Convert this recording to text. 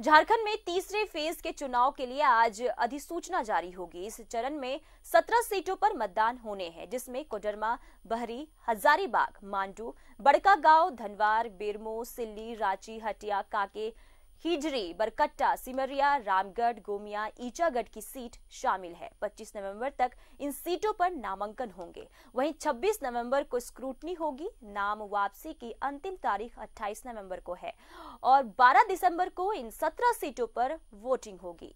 झारखंड में तीसरे फेज के चुनाव के लिए आज अधिसूचना जारी होगी इस चरण में सत्रह सीटों पर मतदान होने हैं जिसमें कोडरमा बहरी हजारीबाग मांडू बड़कागांव धनवार बेरमो सिल्ली रांची हटिया काके हिजरी बरकट्टा सिमरिया रामगढ़ गोमिया ईचागढ़ की सीट शामिल है 25 नवंबर तक इन सीटों पर नामांकन होंगे वहीं 26 नवंबर को स्क्रूटनी होगी नाम वापसी की अंतिम तारीख 28 नवंबर को है और 12 दिसंबर को इन 17 सीटों पर वोटिंग होगी